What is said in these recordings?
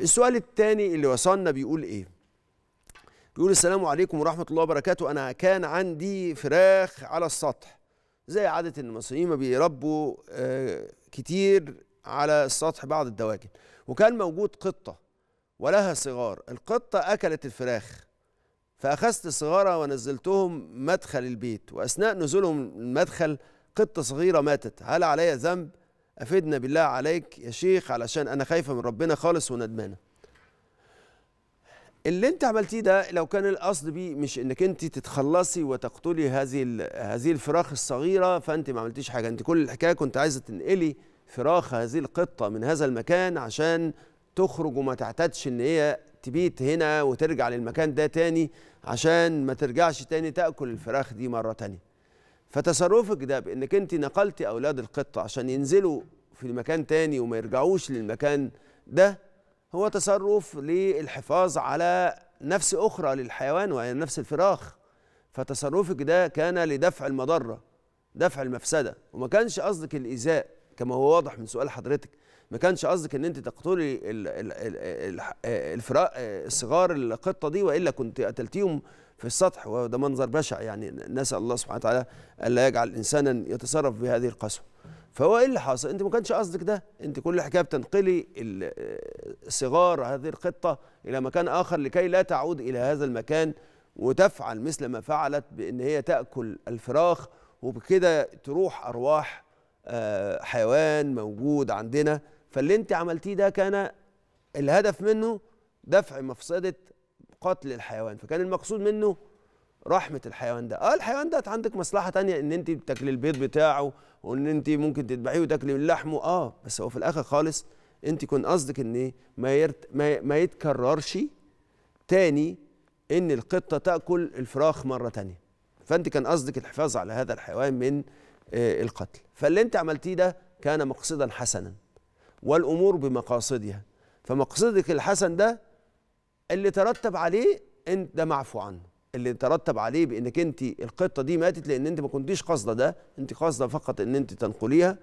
السؤال الثاني اللي وصلنا بيقول ايه بيقول السلام عليكم ورحمه الله وبركاته انا كان عندي فراخ على السطح زي عاده المصريين ما بيربوا آه، كتير على السطح بعض الدواجن وكان موجود قطه ولها صغار القطه اكلت الفراخ فاخذت صغارها ونزلتهم مدخل البيت واثناء نزولهم المدخل قطه صغيره ماتت هل علي ذنب افدنا بالله عليك يا شيخ علشان انا خايفه من ربنا خالص وندمانه اللي انت عملتيه ده لو كان القصد بيه مش انك انت تتخلصي وتقتلي هذه هذه الفراخ الصغيره فانت ما عملتيش حاجه انت كل الحكايه كنت عايزه تنقلي فراخ هذه القطه من هذا المكان عشان تخرج وما تعتادش ان هي تبيت هنا وترجع للمكان ده تاني عشان ما ترجعش تاني تاكل الفراخ دي مره تانيه فتصرفك ده بانك انت نقلتي اولاد القطه عشان ينزلوا في مكان تاني وما يرجعوش للمكان ده هو تصرف للحفاظ على نفس اخرى للحيوان وعلى نفس الفراخ فتصرفك ده كان لدفع المضره دفع المفسده وما كانش قصدك الايذاء كما هو واضح من سؤال حضرتك ما كانش قصدك ان انت تقتلي الفراق الصغار القطه دي والا كنت قتلتيهم في السطح وده منظر بشع يعني نسال الله سبحانه وتعالى الا يجعل انسانا يتصرف بهذه القسوه فهو ايه اللي حاصل انت ما كانش قصدك ده انت كل الحكايه بتنقلي صغار هذه القطه الى مكان اخر لكي لا تعود الى هذا المكان وتفعل مثل ما فعلت بان هي تاكل الفراخ وبكده تروح ارواح آه، حيوان موجود عندنا فاللي انت عملتيه ده كان الهدف منه دفع مفسده قتل الحيوان فكان المقصود منه رحمه الحيوان ده اه الحيوان ده عندك مصلحه تانية ان انت بتاكلي البيض بتاعه وان انت ممكن تذبحيه وتاكلي لحمه اه بس هو في الاخر خالص انت كن قصدك ان ما يرت... ما, ما يتكررش تاني ان القطه تاكل الفراخ مره تانية فانت كان قصدك الحفاظ على هذا الحيوان من آه القتل فاللي انت عملتيه ده كان مقصدا حسنا والامور بمقاصدها فمقصدك الحسن ده اللي ترتب عليه انت ده معفو عنه اللي ترتب عليه بانك انت القطه دي ماتت لان انت ما كنتيش قاصده ده انت قاصده فقط ان انت تنقليها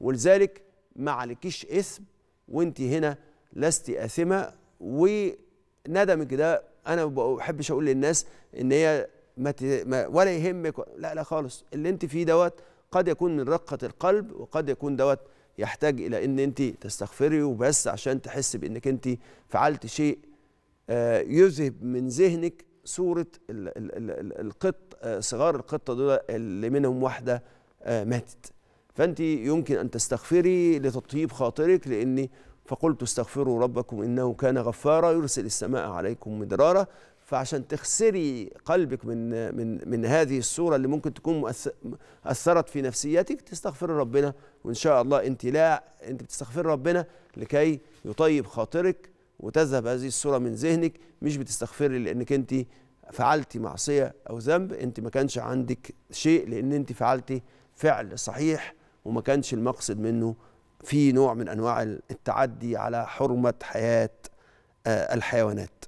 ولذلك ما عليكيش اسم وانت هنا لست اثمه وندمك ده انا ما بحبش اقول للناس ان هي ما ولا يهمك لا لا خالص اللي انت فيه دوت قد يكون من رقه القلب وقد يكون دوت يحتاج الى ان انت تستغفري وبس عشان تحس بانك انت فعلت شيء آه، يذهب من ذهنك صورة القط آه، صغار القطة دول اللي منهم واحدة آه، ماتت فأنت يمكن أن تستغفري لتطيب خاطرك لاني فقلت استغفروا ربكم إنه كان غفارا يرسل السماء عليكم مدرارا فعشان تخسري قلبك من من من هذه الصوره اللي ممكن تكون اثرت في نفسيتك تستغفر ربنا وان شاء الله انت لا انت بتستغفر ربنا لكي يطيب خاطرك وتذهب هذه الصورة من ذهنك مش بتستغفري لأنك أنت فعلتي معصية أو ذنب أنت ما كانش عندك شيء لأن أنت فعلتي فعل صحيح وما كانش المقصد منه في نوع من أنواع التعدي على حرمة حياة آه، الحيوانات